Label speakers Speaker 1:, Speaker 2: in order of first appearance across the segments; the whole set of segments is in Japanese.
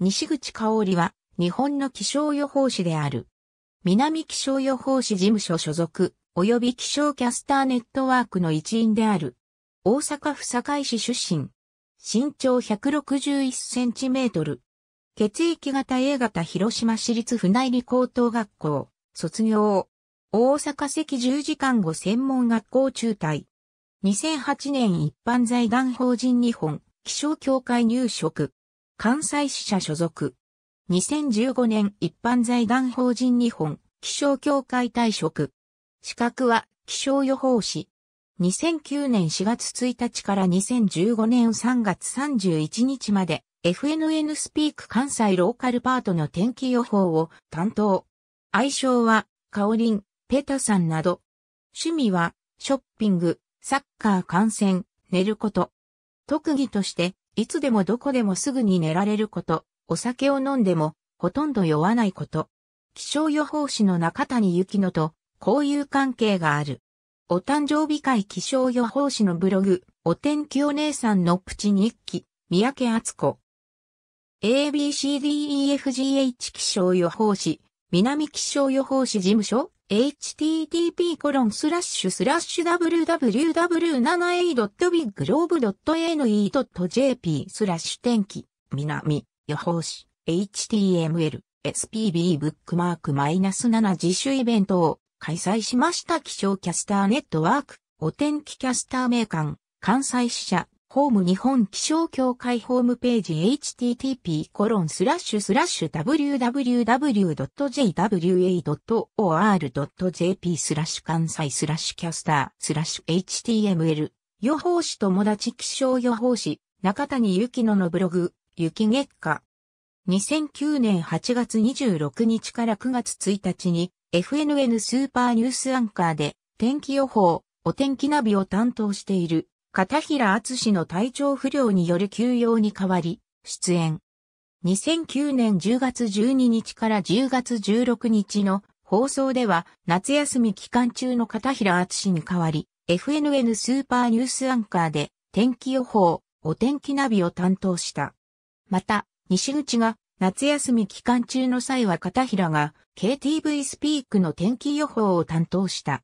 Speaker 1: 西口香織は日本の気象予報士である。南気象予報士事務所所属、及び気象キャスターネットワークの一員である。大阪府堺市出身。身長161センチメートル。血液型 A 型広島市立船入高等学校、卒業。大阪赤十字看護専門学校中退。2008年一般財団法人日本気象協会入職。関西支社所属。2015年一般財団法人日本気象協会退職。資格は気象予報士。2009年4月1日から2015年3月31日まで FNN スピーク関西ローカルパートの天気予報を担当。愛称はカオリン、ペタさんなど。趣味はショッピング、サッカー観戦、寝ること。特技として、いつでもどこでもすぐに寝られること、お酒を飲んでも、ほとんど酔わないこと。気象予報士の中谷幸乃と、交友関係がある。お誕生日会気象予報士のブログ、お天気お姉さんのプチ日記、三宅敦子。ABCDEFGH 気象予報士、南気象予報士事務所 http://www7a.bigglobe.ne.jp スラッシュ天気、南、予報士、html、spb ブックマークマイナス7自主イベントを開催しました気象キャスターネットワーク、お天気キャスター名館、関西支社、ホーム日本気象協会ホームページ http://www.jwa.or.jp スラッシュ関西スラッシュキャスタースラッシュ html 予報士友達気象予報士中谷幸乃のブログ雪月下2009年8月26日から9月1日に FNN スーパーニュースアンカーで天気予報、お天気ナビを担当している片平厚氏の体調不良による休養に代わり、出演。2009年10月12日から10月16日の放送では、夏休み期間中の片平厚氏に代わり、FNN スーパーニュースアンカーで、天気予報、お天気ナビを担当した。また、西口が夏休み期間中の際は片平が KTV スピークの天気予報を担当した。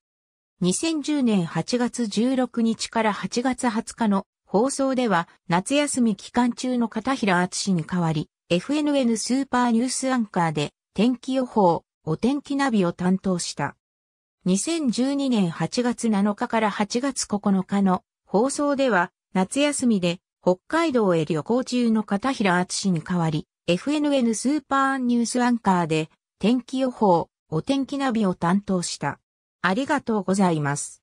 Speaker 1: 2010年8月16日から8月20日の放送では夏休み期間中の片平敦に代わり FNN スーパーニュースアンカーで天気予報、お天気ナビを担当した。2012年8月7日から8月9日の放送では夏休みで北海道へ旅行中の片平敦に代わり FNN スーパーニュースアンカーで天気予報、お天気ナビを担当した。ありがとうございます。